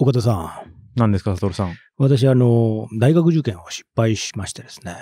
岡田さん。何ですか、悟さん。私、あの、大学受験を失敗しましてですね。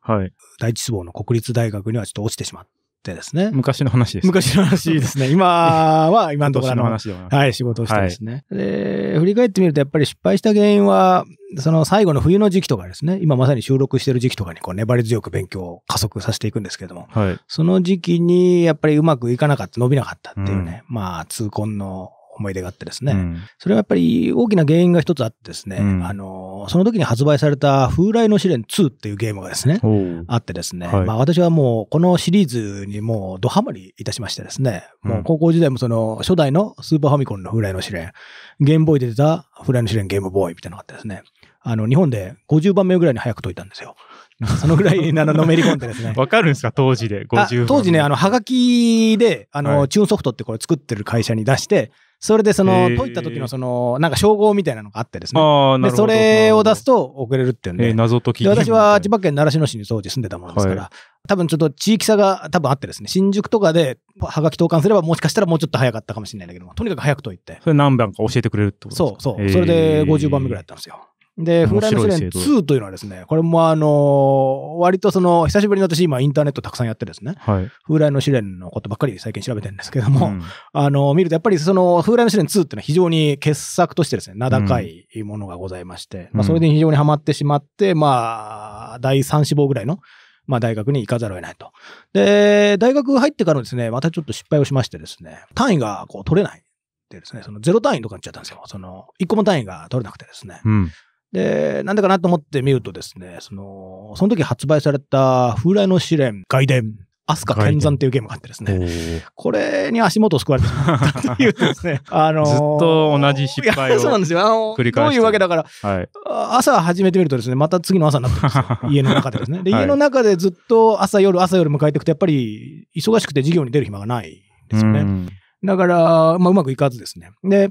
はい。第一志望の国立大学にはちょっと落ちてしまってですね。昔の話です、ね。昔の話ですね。今は、今のところの話でははい、仕事をしてですね、はい、で、振り返ってみると、やっぱり失敗した原因は、その最後の冬の時期とかですね、今まさに収録してる時期とかにこう粘り強く勉強を加速させていくんですけれども、はい、その時期にやっぱりうまくいかなかった、伸びなかったっていうね、うん、まあ痛恨の思い出があってですね、うん、それはやっぱり大きな原因が一つあってですね、うん、あの、その時に発売された風来の試練2っていうゲームがですね、あってですね、はい、まあ私はもうこのシリーズにもうドハマりいたしましてですね、もう高校時代もその初代のスーパーファミコンの風来の試練、ゲームボーイで出た風来の試練ゲームボーイみたいなのがあってですね、あの、日本で50番目ぐらいに早く解いたんですよ。そのぐらいなのめり込んでですね。わかるんですか当時で50当時ね、あの、はがきで、あの、はい、チューンソフトってこれ作ってる会社に出して、それでその、解いた時のその、なんか称号みたいなのがあってですね。で、それを出すと遅れるっていうんで。謎解き。私は千葉県習志野市に当時住んでたものですから、多分ちょっと地域差が多分あってですね、新宿とかで、はがき投函すればもしかしたらもうちょっと早かったかもしれないんだけどとにかく早く解いて。それ何番か教えてくれるってことですかそうそう。それで50番目ぐらいやったんですよ。で、風来の試練2というのはですね、これもあの、割とその、久しぶりに私今インターネットたくさんやってですね、はい、風来の試練のことばっかり最近調べてるんですけども、うん、あの、見るとやっぱりその、風来の試練2っていうのは非常に傑作としてですね、名高いものがございまして、うん、まあそれで非常にはまってしまって、まあ、第三志望ぐらいの、まあ大学に行かざるを得ないと。で、大学入ってからですね、またちょっと失敗をしましてですね、単位がこう取れない。でですね、そのゼロ単位とかになっちゃったんですよ。その、一個も単位が取れなくてですね。うんで、なんでかなと思ってみるとですね、その、その時発売された、風来の試練、外伝、飛鳥天山っていうゲームがあってですね、これに足元を救われてたっていうですね、あのー、ずっと同じ失敗をそうなんですよ。あのー、どういうわけだから、はい、朝始めてみるとですね、また次の朝になってるんですよ。家の中でですね。で、家の中でずっと朝夜、朝夜迎えていくと、やっぱり忙しくて授業に出る暇がないですよね。だから、まあ、うまくいかずですね。で、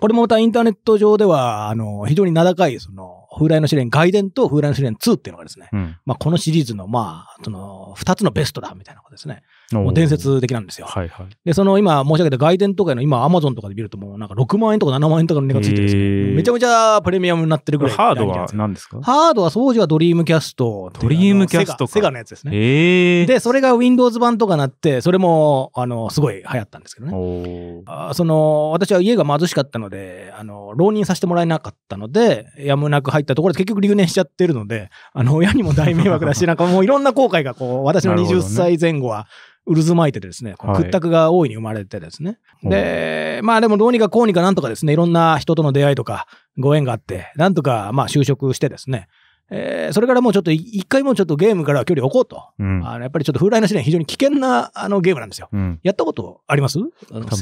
これもまたインターネット上では、あの、非常に名高い、その、風来の試練外伝と風来の試練2っていうのがですね、うん、まあ、このシリーズの、まあ、その2つのベストだみたいなことですね。もう伝説的なんですよ。はいはい、で、その今申し上げた外伝とかの今、アマゾンとかで見るともうなんか6万円とか7万円とかの値がついてるんですけど、めちゃめちゃプレミアムになってるぐらいハードは何ですかハードは当時はドリームキャスト。ドリームキャストか。セガのやつですね。で、それが Windows 版とかなって、それも、あの、すごい流行ったんですけどね。あその、私は家が貧しかったので、あの、浪人させてもらえなかったので、やむなく入っったところで結局留年しちゃってるので、あの、親にも大迷惑だし、なんかもういろんな後悔がこう、私の20歳前後は、渦巻いてですね、屈託が大いに生まれてですね。はい、で、まあでもどうにかこうにかなんとかですね、いろんな人との出会いとかご縁があって、なんとかまあ就職してですね、えー、それからもうちょっと一回もちょっとゲームからは距離を置こうと、うん、あのやっぱりちょっと風来の試練非常に危険なあのゲームなんですよ。うん、やったことあります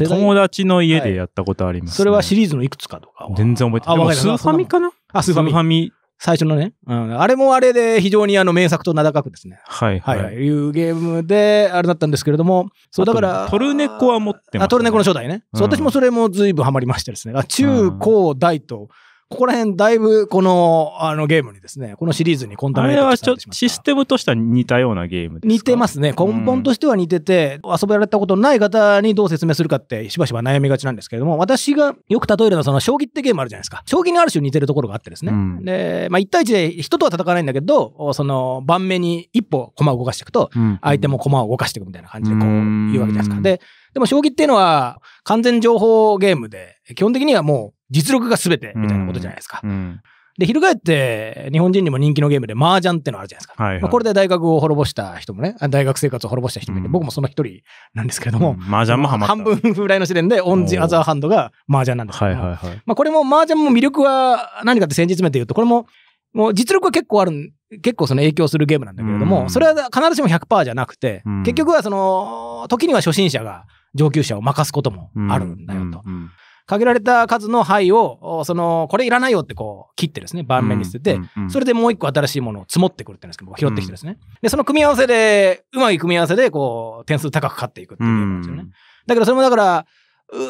友達の家でやったことあります、ねはい、それはシリーズのいくつかとか。全然覚えてない。あ、スーファミかなあ、スーファミ。最初のね、うん、あれもあれで非常にあの名作と名高くですね。はい、はい、はい。いうゲームで、あれだったんですけれども、そうだから。トルネコは持ってます、ね、トルネコの初代ね。うん、そう私もそれも随分ハマりましてですね。中、高、大と、ここら辺だいぶこの、あのゲームにですね、このシリーズにコンタミネートあれはちょっとシステムとしては似たようなゲームですか似てますね。根本としては似てて、うん、遊べられたことない方にどう説明するかってしばしば悩みがちなんですけれども、私がよく例えるのはその将棋ってゲームあるじゃないですか。将棋にある種似てるところがあってですね。うん、で、まあ1対1で人とは戦わないんだけど、その盤面に一歩駒を動かしていくと、相手も駒を動かしていくみたいな感じでこう言うわけじゃないですか。で、でも将棋っていうのは完全情報ゲームで、基本的にはもう、実力が全てみたいなことじゃないですか。うん、で、翻って、日本人にも人気のゲームで麻雀ってのあるじゃないですか。はいはい、まあ、これで大学を滅ぼした人もね、大学生活を滅ぼした人もいて、うん、僕もその一人なんですけれども、うん、麻雀もハマ半分ぐらいの試点で、オンジ・アザーハンドが麻雀なんですけど、はいはいはい、まあ、これも麻雀も魅力は何かって先日目で言うと、これも、もう実力は結構ある結構その影響するゲームなんだけれども、それは必ずしも100%じゃなくて、結局はその、時には初心者が上級者を任すこともあるんだよと。うんうんうん限られた数の範囲を、その、これいらないよってこう、切ってですね、盤面に捨てて、それでもう一個新しいものを積もってくるって言うんですけど、拾ってきてですね。で、その組み合わせで、うまい組み合わせで、こう、点数高く勝っていくっていうゲーなんですよね。だけど、それもだから、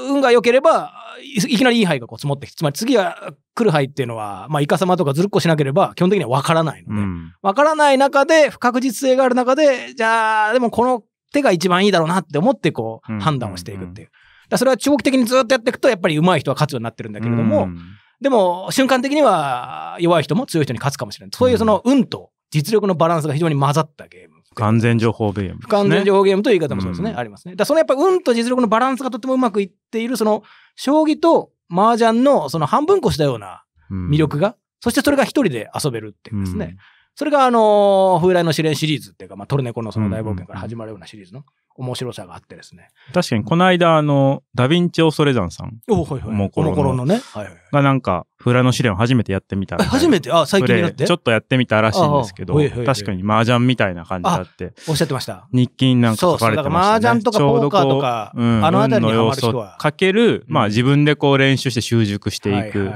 運が良ければ、いきなりいい牌がこう積もってきて、つまり次が来る牌っていうのは、まあ、イカ様とかずるっこしなければ、基本的には分からないので、うん、分からない中で、不確実性がある中で、じゃあ、でもこの手が一番いいだろうなって思って、こう、判断をしていくっていう。うんうんうんそれは長期的にずっとやっていくと、やっぱり上手い人は勝つようになってるんだけれども、うん、でも、瞬間的には弱い人も強い人に勝つかもしれない。そういうその運と実力のバランスが非常に混ざったゲーム。不完全情報ゲーム、ね、不完全情報ゲームという言い方もそうですね。うん、ありますね。だそのやっぱ運と実力のバランスがとてもうまくいっている、その、将棋と麻雀のその半分こしたような魅力が、うん、そしてそれが一人で遊べるっていうですね。それがあのー、風来の試練シリーズっていうか、まあ、トルネコのその大冒険から始まるようなシリーズの面白さがあってですね。確かに、この間、あの、ダヴィンチ・オソレザンさん。おはいはい。もこの頃のね。はい、はい。がなんか、フラの試練を初めてやってみた初めてあ、最近やってちょっとやってみたらしいんですけど、確かに麻雀みたいな感じだって。おっしゃってました。日記になんか書かれてましたね。麻雀とかポーカーとか、うん、あの辺りにハマかける、まあ自分でこう練習して習熟していく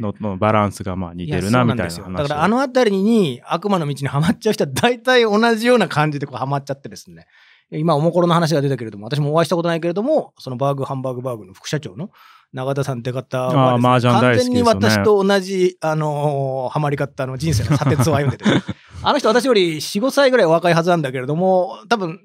ののバランスがまあ似てるなみたいな話。だからあの辺りに悪魔の道にはまっちゃう人は大体同じような感じでこうはまっちゃってですね。今、おもころの話が出たけれども、私もお会いしたことないけれども、そのバーグハンバーグバーグの副社長の永田さんって方は、ね、完全に私と同じ、あのー、ハマり方の人生の砂鉄を歩んでて、あの人私より4、5歳ぐらい若いはずなんだけれども、多分、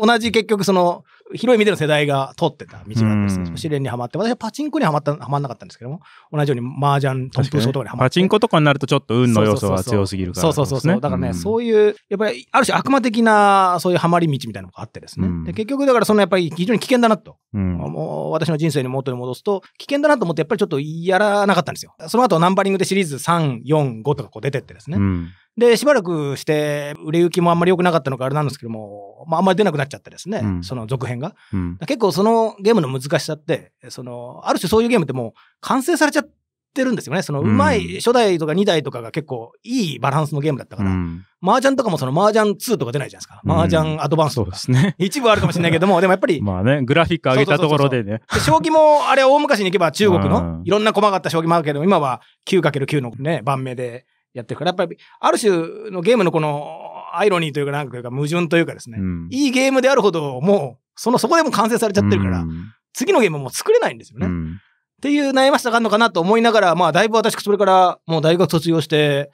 同じ結局その、広い意味での世代が通ってた道なんです試練にはまって、私はパチンコにはまった、はまんなかったんですけども、同じように麻雀、トップショかトにはまって。パチンコとかになるとちょっと運の要素が強すぎるから、そうそうそう。だからね、うん、そういう、やっぱりある種悪魔的な、そういうはまり道みたいなのがあってですね。うん、で結局だからそのやっぱり非常に危険だなと。うん、もう私の人生に元に戻すと、危険だなと思ってやっぱりちょっとやらなかったんですよ。その後ナンバリングでシリーズ3、4、5とかこう出てってですね。うんで、しばらくして、売れ行きもあんまり良くなかったのかあれなんですけども、まああんまり出なくなっちゃってですね、うん、その続編が。うん、結構そのゲームの難しさって、その、ある種そういうゲームってもう完成されちゃってるんですよね。そのうまい、初代とか2代とかが結構いいバランスのゲームだったから、うん、麻雀とかもその麻雀2とか出ないじゃないですか。麻雀アドバンスとか。ですね。一部あるかもしれないけども、でもやっぱり。まあね、グラフィック上げたところでね。将棋もあれ大昔に行けば中国のいろんな細かった将棋もあるけど、今は 9×9 のね、盤目でやってるから、やっぱり、ある種のゲームのこの、アイロニーというか、なんか矛盾というかですね、うん、いいゲームであるほど、もう、その、そこでも完成されちゃってるから、うん、次のゲームも作れないんですよね。うん、っていう悩ましさがあるのかなと思いながら、まあ、だいぶ私、それから、もう大学卒業して、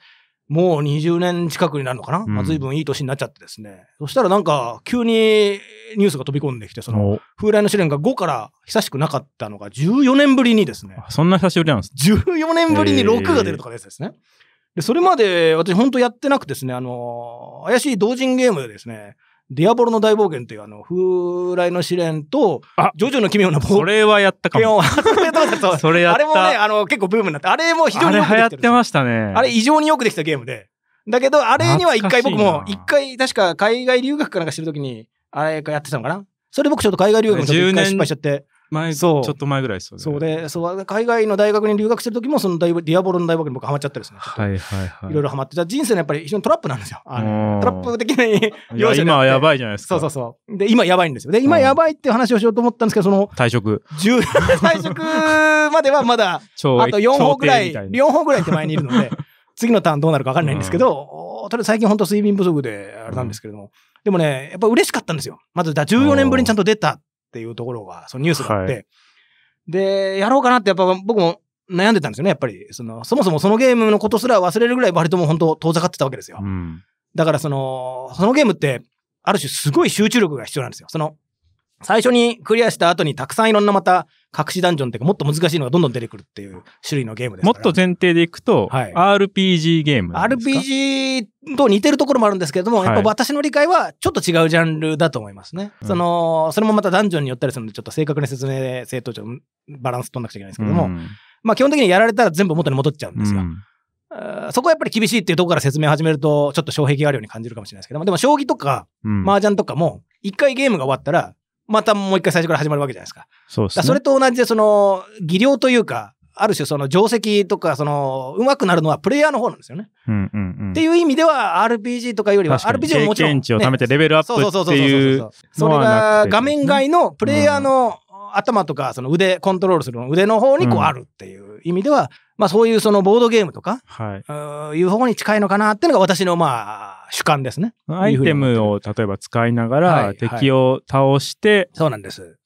もう20年近くになるのかな、まあ、随分いい年になっちゃってですね。そしたらなんか、急にニュースが飛び込んできて、その、風来の試練が5から久しくなかったのが14年ぶりにですね。そんな久しぶりなんです ?14 年ぶりに6が出るとかですね。えーで、それまで私本当やってなくですね、あの、怪しい同人ゲームでですね、ディアボロの大冒険っていうあの、風来の試練と、ジョジョの奇妙な冒険。それはやったかも。それやった。あれもね、あの、結構ブームになって、あれも非常によくできてる。あれ流行ってましたね。あれ異常によくできたゲームで。だけど、あれには一回僕も、一回確か海外留学かなんかしてるときに、あれやってたのかなそれ僕ちょっと海外留学の時一失敗しちゃって。前そうちょっと前ぐらいですよね。そうで、そう海外の大学に留学してる時も、そのディアボロの大学に僕はまっちゃってですね。はいはいはい。いろいろはまって、人生のやっぱり非常にトラップなんですよ。あのトラップ的に要所今はやばいじゃないですか。そうそうそう。で、今やばいんですよ。で、今やばいっていう話をしようと思ったんですけど、その。退職。退職まではまだ、あと4歩ぐらい、4歩ぐらい手前にいるので、次のターンどうなるか分かんないんですけど、とりあえず最近本当睡眠不足であれなんですけれども。でもね、やっぱ嬉しかったんですよ。まず、だ14年ぶりにちゃんと出たっていうところが、そのニュースがあって、はい、で、やろうかなってやっぱ僕も悩んでたんですよね、やっぱり。その、そもそもそのゲームのことすら忘れるぐらい割ともう本当遠ざかってたわけですよ。うん、だからその、そのゲームって、ある種すごい集中力が必要なんですよ。その、最初にクリアした後にたくさんいろんなまた隠しダンジョンっていうか、もっと難しいのがどんどん出てくるっていう種類のゲームですもっと前提でいくと、はい、RPG ゲーム RPG と似てるところもあるんですけれども、やっぱ私の理解はちょっと違うジャンルだと思いますね。はい、その、それもまたダンジョンによったりするので、ちょっと正確な説明で、とちょバランス取んなくちゃいけないんですけども、うん、まあ基本的にやられたら全部元に戻っちゃうんですよ。うんそこはやっぱり厳しいっていうところから説明を始めると、ちょっと障壁があるように感じるかもしれないですけども、でも将棋とか、麻雀とかも、一回ゲームが終わったら、またもう一回最初から始まるわけじゃないですか。そうですね。それと同じで、その、技量というか、ある種その定石とか、その、上手くなるのはプレイヤーの方なんですよね。うんうんうん。っていう意味では、RPG とかよりは、RPG ももちろん、ね。経験値を貯めてレベルアップっていう。それが画面外のプレイヤーの頭とか、その腕、コントロールするの腕の方にこうあるっていう意味では、まあそういうそのボードゲームとか、はい、いう方に近いのかなっていうのが私のまあ、主観ですね。アイテムを例えば使いながら敵を倒して、はいはい、そうなんです。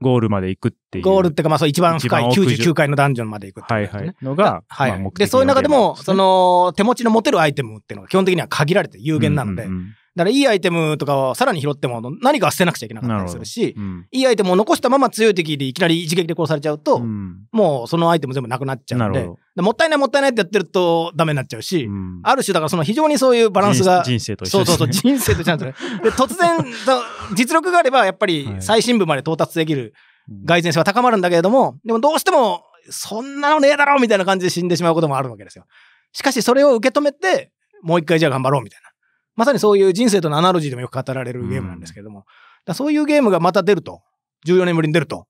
ゴールまで行くっていう。ゴールっていうか、まあそう一番深い99階のダンジョンまで行くっていう、ね、はいはい。のが、はい、まあ、目的で、ね、そういう中でも、その、手持ちの持てるアイテムっていうのは基本的には限られて有限なので、うんうんうんだからいいアイテムとかはさらに拾っても何かは捨てなくちゃいけなかったりするし、るうん、いいアイテムを残したまま強い敵でいきなり一撃で殺されちゃうと、うん、もうそのアイテム全部なくなっちゃうんで、もったいないもったいないってやってるとダメになっちゃうし、うん、ある種だからその非常にそういうバランスが。人生と一緒です、ね、そうそうそう、人生と一緒なんですね。で、突然、実力があればやっぱり最深部まで到達できる外然性は高まるんだけれども、でもどうしてもそんなのねえだろみたいな感じで死んでしまうこともあるわけですよ。しかしそれを受け止めて、もう一回じゃあ頑張ろうみたいな。まさにそういう人生とのアナロジーでもよく語られるゲームなんですけども、だそういうゲームがまた出ると、14年ぶりに出ると、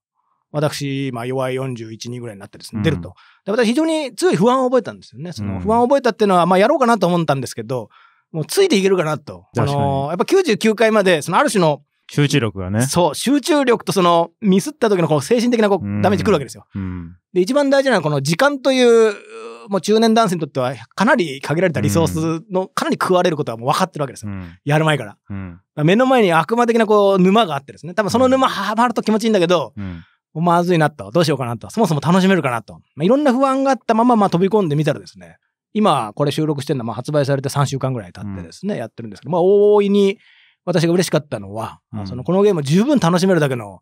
私、まあ、弱い41人ぐらいになってですね、出ると。で、私非常に強い不安を覚えたんですよね。その不安を覚えたっていうのは、まあ、やろうかなと思ったんですけど、もうついていけるかなと。あのー、やっぱ99回まで、そのある種の、集中力がね。そう、集中力とその、ミスった時のこ精神的なこう、ダメージくるわけですよ。で、一番大事なのはこの時間という、もう中年男性にとっては、かなり限られたリソースの、かなり食われることはもう分かってるわけですよ。うん、やる前から。うん、目の前に悪魔的なこう、沼があってですね。多分その沼はまると気持ちいいんだけど、まずいなと。どうしようかなと。そもそも楽しめるかなと。まあ、いろんな不安があったまま、まあ、飛び込んでみたらですね、今、これ収録してるのは、まあ、発売されて3週間ぐらい経ってですね、うん、やってるんですけど、まあ、大いに私が嬉しかったのは、うん、その、このゲーム十分楽しめるだけの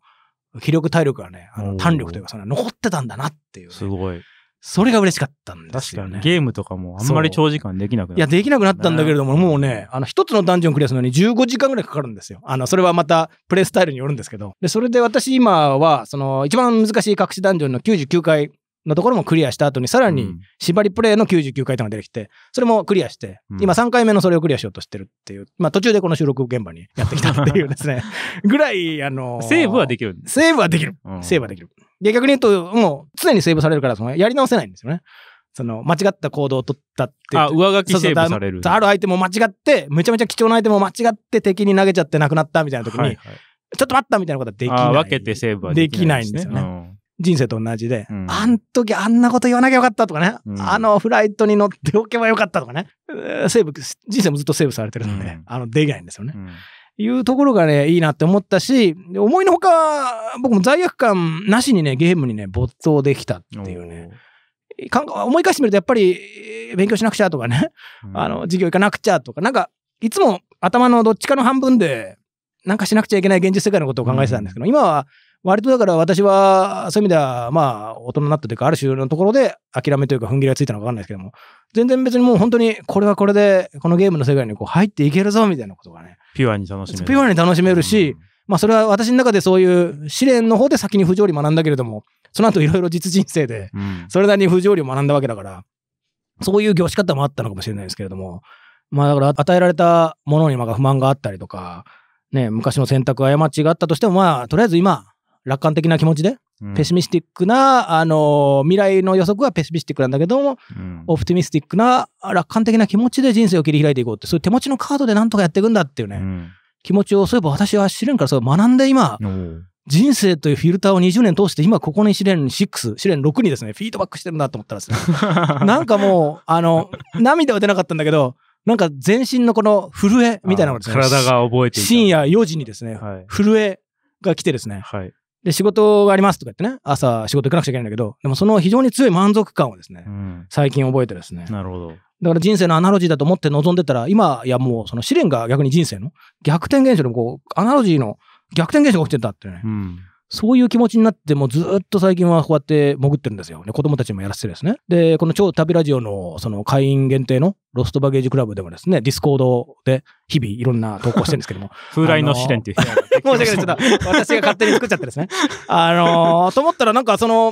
気力、体力がね、あの、胆力というか、その、残ってたんだなっていう、ね、すごい。それが嬉しかったんですよ、ね、確かに。ゲームとかもあんまり長時間できなくなった、ね、いや、できなくなったんだけれども、もうね、あの、一つのダンジョンクリアするのに15時間ぐらいかかるんですよ。あの、それはまた、プレイスタイルによるんですけど。で、それで私今は、その、一番難しい隠しダンジョンの99回のところもクリアした後に、さらに縛りプレイの99回転が出てきて、それもクリアして、今3回目のそれをクリアしようとしてるっていう、まあ途中でこの収録現場にやってきたっていうですね、ぐらい、あのセーブはできる。セーブはできる。セーブはできる。で、逆に言うと、もう常にセーブされるから、そのやり直せないんですよね。その、間違った行動を取ったってあ、上書きセーブされる。あるアイテムを間違って、めちゃめちゃ貴重なアイテムを間違って敵に投げちゃってなくなったみたいな時に、ちょっと待ったみたいなことはできない。分けてセーブはできないんですよね。人生と同じで、うん、あん時あんなこと言わなきゃよかったとかね、うん、あのフライトに乗っておけばよかったとかね、セーブ、人生もずっとセーブされてるんで、うん、あの、できないんですよね。いうところがね、いいなって思ったし、思いのほか、僕も罪悪感なしにね、ゲームにね、没頭できたっていうね。思い返してみると、やっぱり、勉強しなくちゃとかね、あの、授業行かなくちゃとか、なんか、いつも頭のどっちかの半分で、なんかしなくちゃいけない現実世界のことを考えてたんですけど、今は、割とだから私は、そういう意味では、まあ、大人になったというか、ある種のところで諦めというか、踏ん切りがついたのかわかんないですけども、全然別にもう本当に、これはこれで、このゲームの世界にこう入っていけるぞ、みたいなことがね。ピュアに楽しめる。ピュアに楽しめるし、まあ、それは私の中でそういう試練の方で先に不条理学んだけれども、その後いろいろ実人生で、それなりに不条理を学んだわけだから、そういう業種方もあったのかもしれないですけれども、まあだから与えられたものにまあ不満があったりとか、ね、昔の選択過ちがあったとしても、まあとりあえず今、楽観的な気持ちで、ペシミスティックな、あのー、未来の予測はペシミスティックなんだけども、うん、オプティミスティックな楽観的な気持ちで人生を切り開いていこうって、そういう手持ちのカードでなんとかやっていくんだっていうね、うん、気持ちを、そういえば私は試練からそう学んで今、人生というフィルターを20年通して、今ここに試練6、試練6にですね、フィードバックしてるなと思ったんですね。なんかもう、あの、涙は出なかったんだけど、なんか全身のこの震えみたいなのがですね、体が覚えて深夜4時にですね、はい、震えが来てですね、はい、で、仕事がありますとか言ってね、朝仕事行かなくちゃいけないんだけど、でもその非常に強い満足感をですね、うん、最近覚えてですね。なるほど。だから人生のアナロジーだと思って望んでたら、今やもうその試練が逆に人生の逆転現象でもこう、アナロジーの逆転現象が起きてたってね。うんそういう気持ちになってもずっと最近はこうやって潜ってるんですよ。ね、子供たちもやらせてですね。で、この超旅ラジオのその会員限定のロストバゲージクラブでもですね、ディスコードで日々いろんな投稿してるんですけども。風来の試練っていう。申し訳ない。ちょっと私が勝手に作っちゃってですね。あのー、と思ったらなんかその、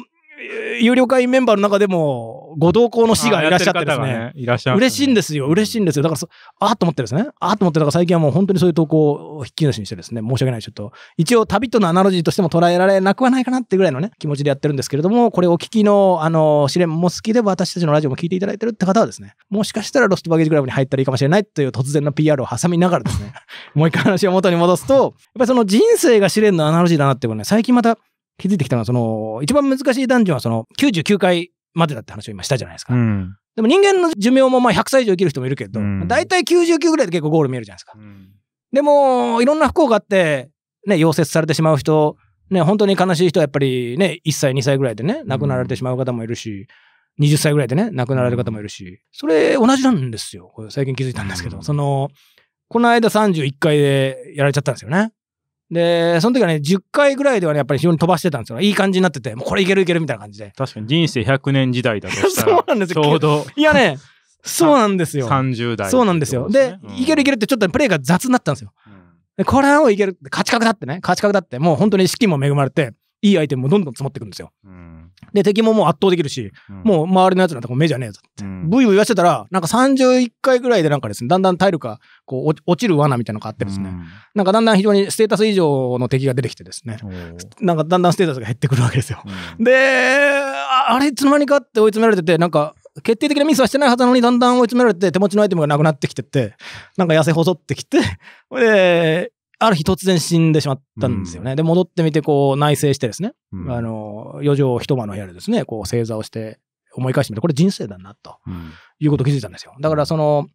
有料会員メンバーの中でも、ご同行の死がいらっしゃってですね。ねいらっしゃ、ね、嬉しいんですよ、嬉しいんですよ。だからそ、ああと思ってですね。ああと思って、だから最近はもう本当にそういう投稿を引き出しにしてですね、申し訳ない。ちょっと、一応旅とのアナロジーとしても捉えられなくはないかなってぐらいのね、気持ちでやってるんですけれども、これお聞きの、あの、試練も好きで私たちのラジオも聞いていただいてるって方はですね、もしかしたらロストバゲージクラブに入ったらいいかもしれないという突然の PR を挟みながらですね、もう一回話を元に戻すと、やっぱりその人生が試練のアナロジーだなってことね、最近また気づいてきたのは、その、一番難しいダンジョンはその、99回までだって話を今したじゃないですか。うん、でも人間の寿命もまあ100歳以上生きる人もいるけど、大、う、体、ん、99ぐらいで結構ゴール見えるじゃないですか。うん、でも、いろんな不幸があって、ね、溶接されてしまう人、ね、本当に悲しい人はやっぱりね、1歳、2歳ぐらいでね、亡くなられてしまう方もいるし、20歳ぐらいでね、亡くなられる方もいるし、それ同じなんですよ。最近気づいたんですけど、その、この間31回でやられちゃったんですよね。で、その時はね、10回ぐらいではね、やっぱり非常に飛ばしてたんですよ。いい感じになってて、もうこれいけるいけるみたいな感じで。確かに人生100年時代だとしたら。そうなんですよ。ちょうど。いやね、そうなんですよ。30代、ね、そうなんですよ。で、うん、いけるいけるってちょっとプレイが雑になったんですよ。うん、これはいける。勝ち確だってね、勝ち確だって、もう本当に資金も恵まれて、いいアイテムもどんどん積もってくるんですよ。うん、で、敵ももう圧倒できるし、うん、もう周りのやつなんて目じゃねえぞって、ブイブイ言わせてたら、なんか31回ぐらいでなんかですね、だんだん体力がこう落ちる罠みたいなのがあってですね、なんかだんだん非常にステータス以上の敵が出てきてですね、なんかだんだんステータスが減ってくるわけですよ。で、あれいつの間にかって追い詰められてて、なんか決定的なミスはしてないはずなのにだんだん追い詰められて手持ちのアイテムがなくなってきてってなんか痩せ細ってきて である日突然死んでしまったんですよね。うん、で、戻ってみて、こう、内省してですね、うん、あの、余剰一間の部屋でですね、こう、正座をして思い返してみて、これ人生だな、ということを気づいたんですよ。だから、その、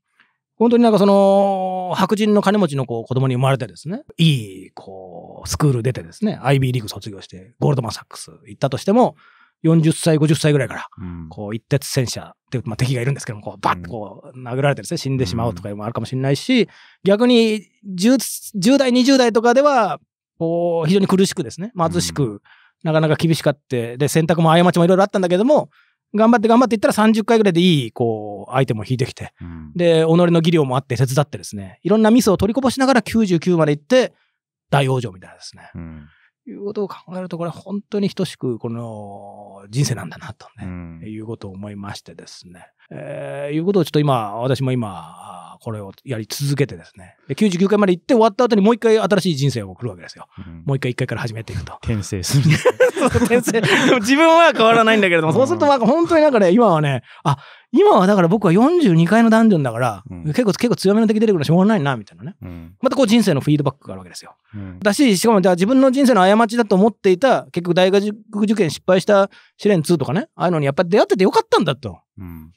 本当になんかその、白人の金持ちの子子供に生まれてですね、いい、こう、スクール出てですね、IB リーグ卒業して、ゴールドマンサックス行ったとしても、40歳、50歳ぐらいから、こう、一徹戦車って、まあ、敵がいるんですけども、こう、バッとこう、殴られてですね、死んでしまうとかいうのもあるかもしれないし、逆に10、10代、20代とかでは、こう、非常に苦しくですね、貧しく、なかなか厳しかって、で、選択も過ちもいろいろあったんだけども、頑張って頑張っていったら30回ぐらいでいい、こう、アイテムを引いてきて、で、己の技量もあって手伝ってですね、いろんなミスを取りこぼしながら99まで行って、大往生みたいなですね。うんいうことを考えると、これ本当に等しく、この人生なんだな、とね、うん、いうことを思いましてですね。えー、いうことをちょっと今、私も今、これをやり続けてですね。で、99回まで行って終わった後にもう一回新しい人生を送るわけですよ。うん、もう一回一回から始めていくと。転生する。転生。自分は変わらないんだけれども、そうするとなんか本当になんかね、今はね、あ、今はだから僕は42階のダンジョンだから、うん、結構、結構強めの敵出てくるのしょうがないな、みたいなね、うん。またこう人生のフィードバックがあるわけですよ。うん、だし、しかもじゃあ自分の人生の過ちだと思っていた、結局大学受験失敗した試練2とかね、ああいうのにやっぱり出会っててよかったんだと。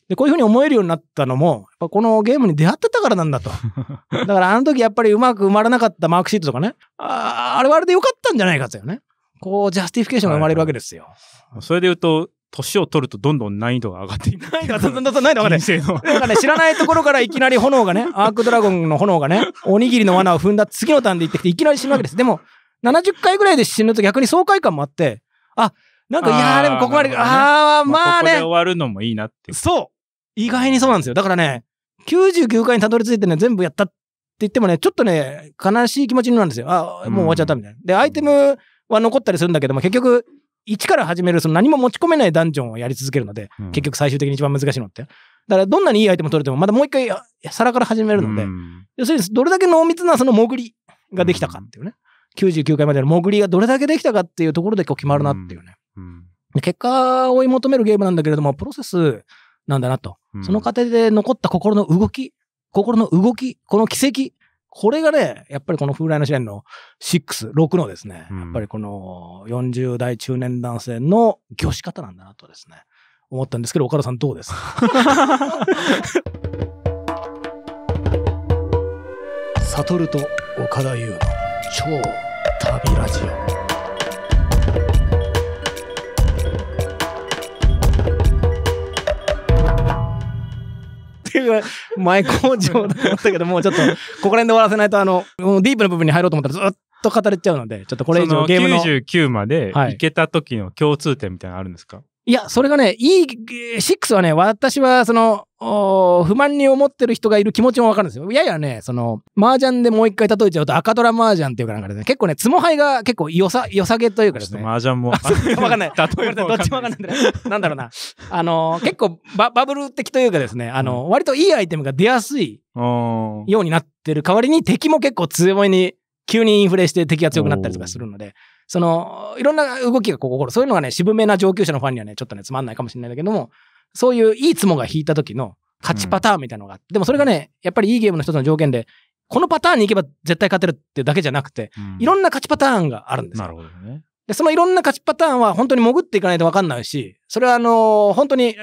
で、こういうふうに思えるようになったのも、やっぱこのゲームに出会ってたからなんだと。だからあの時やっぱりうまく埋まらなかったマークシートとかね、ああ、あれはあれでよかったんじゃないかとよね。こう、ジャスティフィケーションが生まれるわけですよ。はいはい、それで言うと、年を取るとどんどん難易度が上がっていく。難易度が、どんどん難ね、知らないところからいきなり炎がね、アークドラゴンの炎がね、おにぎりの罠を踏んだ次のターンで行ってきて、いきなり死ぬわけです。でも、70回ぐらいで死ぬと逆に爽快感もあって、あ、なんか、いやーでもここまで、ね、あー、まあね。まあ、ここで終わるのもいいなってそう意外にそうなんですよ。だからね、99回にたどり着いてね、全部やったって言ってもね、ちょっとね、悲しい気持ちになるんですよ。あ、もう終わっちゃったみたいな。で、アイテムは残ったりするんだけども、結局、一から始める、その何も持ち込めないダンジョンをやり続けるので、うん、結局最終的に一番難しいのって。だからどんなにいいアイテム取れても、まだもう一回皿から始めるので、うん、要するにどれだけ濃密なその潜りができたかっていうね、うん、99回までの潜りがどれだけできたかっていうところでこう決まるなっていうね、結果を追い求めるゲームなんだけれども、プロセスなんだなと。その過程で残った心の動き、心の動き、この奇跡、これがね、やっぱりこの風来の試練の6、6のですね、うん、やっぱりこの40代中年男性の魚し方なんだなとですね、思ったんですけど、岡田さんどうです 悟と岡田優の超旅ラジオ。いうぐらい前工場だったけど、もうちょっと、ここら辺で終わらせないと、あの、ディープな部分に入ろうと思ったらずっと語れちゃうので、ちょっとこれ以上ゲームの。99までいけた時の共通点みたいなのあるんですか、はいいや、それがね、E6 はね、私はその、不満に思ってる人がいる気持ちもわかるんですよ。いややね、その、麻雀でもう一回例えちゃうと赤虎麻雀っていうかなんかですね、結構ね、ツモハイが結構良さ、良さげというかですね。麻雀も。わかんない。例えばどっちもわかんない。なんだろうな。あの、結構バブル的というかですね、あの、うん、割といいアイテムが出やすいようになってる代わりに敵も結構強めに、急にインフレして敵が強くなったりとかするので、その、いろんな動きがこう起こる。そういうのがね、渋めな上級者のファンにはね、ちょっとね、つまんないかもしれないんだけども、そういういいツモが引いた時の勝ちパターンみたいなのがあって、うん、でもそれがね、やっぱりいいゲームの一つの条件で、このパターンに行けば絶対勝てるってだけじゃなくて、うん、いろんな勝ちパターンがあるんですよ。なるほどね。で、そのいろんな勝ちパターンは本当に潜っていかないと分かんないし、それはあのー、本当に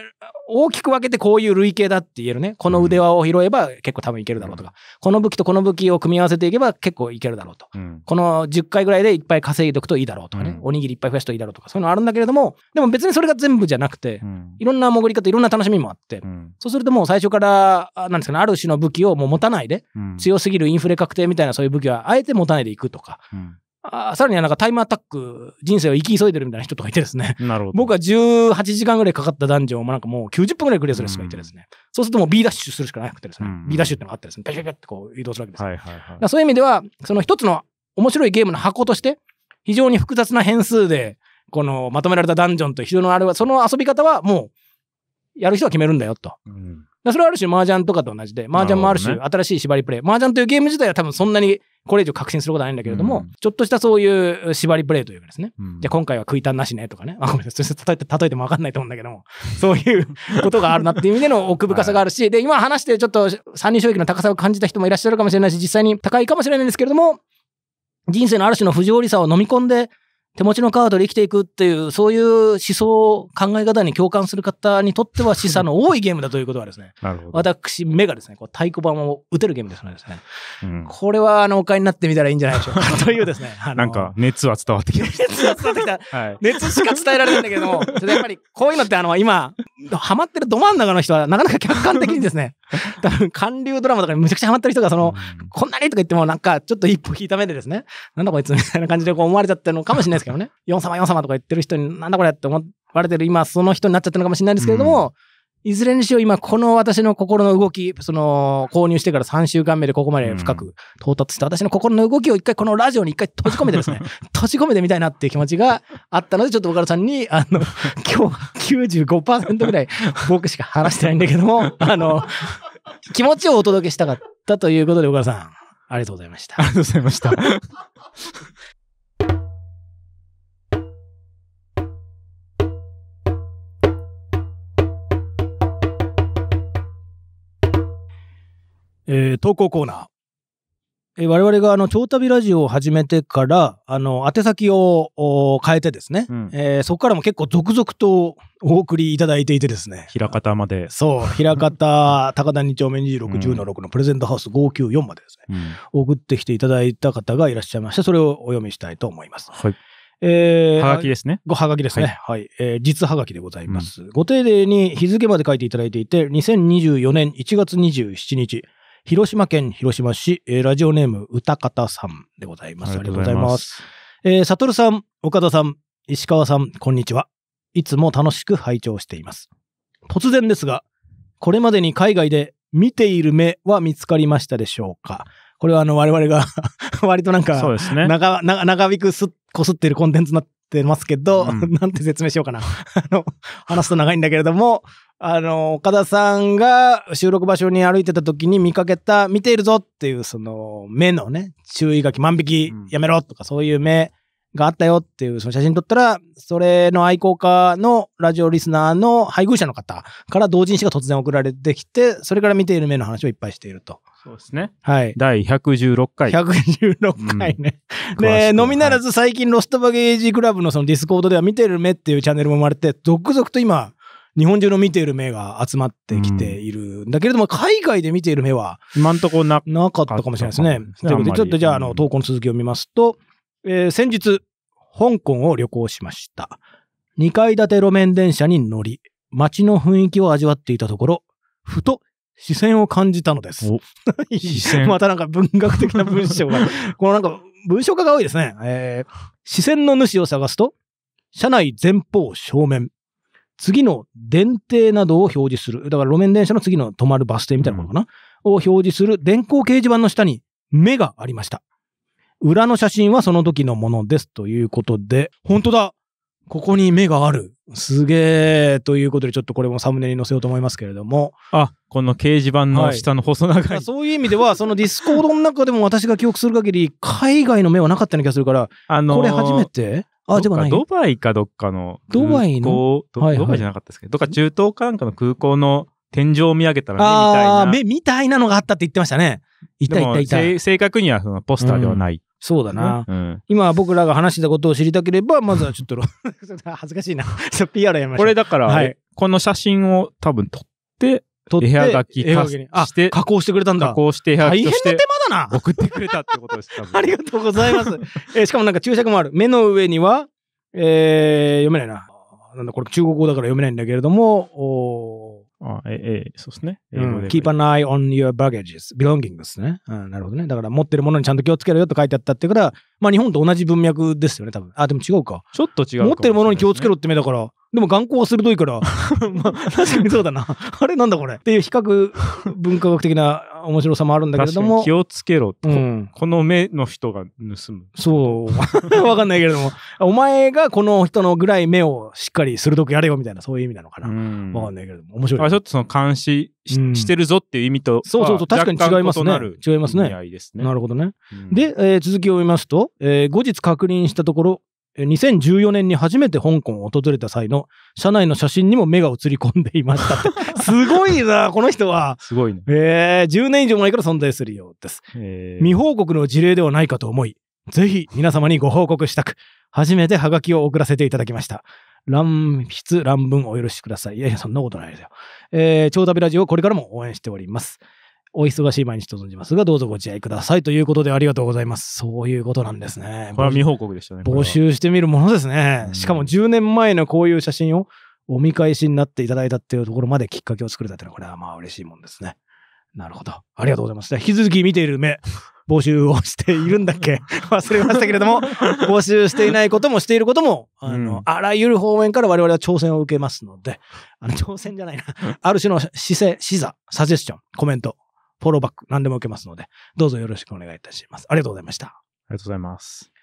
大きく分けてこういう類型だって言えるね。この腕輪を拾えば結構多分いけるだろうとか、うん、この武器とこの武器を組み合わせていけば結構いけるだろうと。うん、この10回ぐらいでいっぱい稼いでおくといいだろうとかね、うん、おにぎりいっぱい増やすといいだろうとか、そういうのあるんだけれども、でも別にそれが全部じゃなくて、いろんな潜り方、いろんな楽しみもあって、そうするともう最初から、なんですかね、ある種の武器をもう持たないで、強すぎるインフレ確定みたいなそういう武器はあえて持たないでいくとか、あさらにはなんかタイムアタック、人生を生き急いでるみたいな人とかいてですね。なるほど。僕は18時間ぐらいかかったダンジョンをなんかもう90分ぐらいクリアする人がいてですね。うん、そうするともう B ダッシュするしかなくてですね。うん、B ダッシュってのがあってですね、ペシペシってこう移動するわけです。はいはいはい。そういう意味では、その一つの面白いゲームの箱として、非常に複雑な変数で、このまとめられたダンジョンと非常のあれは、その遊び方はもう、やる人は決めるんだよと。うんそれはある種、麻雀とかと同じで、麻雀もある種、新しい縛りプレイ。麻雀というゲーム自体は多分そんなにこれ以上確信することはないんだけれども、うん、ちょっとしたそういう縛りプレイというかですね、うん、じゃあ今回は食いたんなしねとかね、あごめんなさい、例えて、例えてもわかんないと思うんだけども、そういうことがあるなっていう意味での奥深さがあるし、はい、で、今話してちょっと参入障壁の高さを感じた人もいらっしゃるかもしれないし、実際に高いかもしれないんですけれども、人生のある種の不条理さを飲み込んで手持ちのカードで生きていくっていう、そういう思想、考え方に共感する方にとっては示唆の多いゲームだということはですね、なるほど。私、目がですね、こう太鼓判を打てるゲームですのでですね、うん、これは、あの、お買いになってみたらいいんじゃないでしょうか、というですね、なんか、熱は伝わってきた。熱は伝わってきた。はい、熱しか伝えられないんだけども、やっぱりこういうのって、あの、今、ハマってるど真ん中の人は、なかなか客観的にですね、多分、韓流ドラマとかにむちゃくちゃハマってる人が、その、うん、こんなにとか言っても、なんか、ちょっと一歩引いた目でですね、なんだこいつみたいな感じでこう思われちゃってるのかもしれないですけどね。4様4様とか言ってる人に、なんだこれって思われてる今、その人になっちゃってるのかもしれないですけれども、いずれにしろ今、この私の心の動き、その、購入してから3週間目でここまで深く到達した私の心の動きを一回このラジオに一回閉じ込めてですね、閉じ込めてみたいなっていう気持ちがあったので、ちょっと岡田さんに、あの、今日95%ぐらい僕しか話してないんだけども、あの、気持ちをお届けしたかったということで、岡田さん、ありがとうございました。ありがとうございました。えー、投稿コーナー。えー、我々があの、超旅ラジオを始めてから、あの、宛先をお変えてですね、うん、えー、そこからも結構続々とお送りいただいていてですね。平方まで。そう、平方、高田二丁目26、10の6のプレゼントハウス594までですね、うん、送ってきていただいた方がいらっしゃいまして、それをお読みしたいと思います。はい。えー、はがきですね。ごはがきですね。はい、はい、えー、実はがきでございます、うん、ご丁寧に日付まで書いていただいていて、2024年1月27日、広島県広島市、えー、ラジオネーム歌方さんでございます。ありがとうございます。えー、悟さん、岡田さん、石川さん、こんにちは。いつも楽しく拝聴しています。突然ですが、これまでに海外で見ている目は見つかりましたでしょうかこれはあの我々が 割となんかそうですね、長長引くすこすっているコンテンツになってますけど、うん、なんて説明しようかなあの話すと長いんだけれどもあの、岡田さんが収録場所に歩いてた時に見かけた、見ているぞっていう、その、目のね、注意書き、万引き、やめろとか、そういう目があったよっていう、その写真撮ったら、それの愛好家のラジオリスナーの配偶者の方から同人誌が突然送られてきて、それから見ている目の話をいっぱいしていると。そうですね。はい。第116回。116回ね。うん、で、のみならず最近ロストバゲージクラブのそのディスコードでは見てる目っていうチャンネルも生まれて、続々と今、日本中の見ている目が集まってきているんだけれども、海外で見ている目は、今んとこななかったかもしれないですね。ということで、ちょっとじゃあ、あの、投稿の続きを見ますと、えー、先日、香港を旅行しました。2階建て路面電車に乗り、街の雰囲気を味わっていたところ、ふと視線を感じたのです。視線またなんか文学的な文章が、このなんか文章家が多いですね。えー、視線の主を探すと、車内前方正面、次の電停などを表示する。だから路面電車の次の止まるバス停みたいなものかな、うん、を表示する電光掲示板の下に目がありました。裏の写真はその時のものです。ということで、本当だここに目がある。すげえ。ということで、ちょっとこれもサムネに載せようと思いますけれども。あ、この掲示板の下の細長い。はい、そういう意味では、そのディスコードの中でも私が記憶する限り、海外の目はなかったような気がするから、あのー、これ初めてあ、でもない。ドバイかどっかのドバイのド,、はいはい、ドバイじゃなかったですけど、どっか中東かなんかの空港の天井を見上げたら目みたいな。目みたいなのがあったって言ってましたね。いたいたいた。正確にはそのポスターではない、うん。そうだな、うん、今僕らが話したことを知りたければ、まずはちょっと、恥ずかしいな。PR やめましょう。これだから、はい、この写真を多分撮って、と、って、絵がき化して、加工してくれたんだ。加工して部屋。がきとして。大変な手間だな送ってくれたってことです。ありがとうございます。えー、しかもなんか注釈もある。目の上には、えー、読めないな。なんだ、これ中国語だから読めないんだけれども、おあええー、そうですね。英うん、Keep an eye on your baggages, belongings ですね、うん。なるほどね。だから持ってるものにちゃんと気をつけろよと書いてあったってから、まあ日本と同じ文脈ですよね、多分。あ、でも違うか。ちょっと違う、持ってるものに気をつけろって目だから、でも眼光は鋭いから、まあ、確かにそうだな。あれなんだこれっていう比較文化学的な 面白さもあるんだけれども。気をつけろ、うん、この目の人が盗む。そう。わかんないけれども。お前がこの人のぐらい目をしっかり鋭くやれよみたいな、そういう意味なのかな。わかんないけれども。面白い。ちょっとその監視し,、してるぞっていう意味と、そうそうそう、確かに違いますね。違いますね。なるほどね。うん、で、えー、続きを見ますと、えー、後日確認したところ、2014年に初めて香港を訪れた際の社内の写真にも目が映り込んでいました すごいな、この人は。すごいね。えー、10年以上前から存在するようです。えー、未報告の事例ではないかと思い、ぜひ皆様にご報告したく、初めてハガキを送らせていただきました。乱筆乱文お許しください。いやいや、そんなことないですよ。えー、超旅ラジオこれからも応援しております。お忙しい毎日と存じますが、どうぞご自愛くださいということでありがとうございます。そういうことなんですね。これは未報告でしたね。募集してみるものですね。しかも10年前のこういう写真をお見返しになっていただいたっていうところまできっかけを作れたていうのは、これはまあ嬉しいもんですね。なるほど。ありがとうございます。引き続き見ている目、募集をしているんだっけ忘れましたけれども、募集していないこともしていることも、あの、うん、あらゆる方面から我々は挑戦を受けますので、あの、挑戦じゃないな。ある種の姿勢、視座、サジェスション、コメント、フォローバック、何でも受けますので、どうぞよろしくお願いいたします。ありがとうございました。ありがとうございます。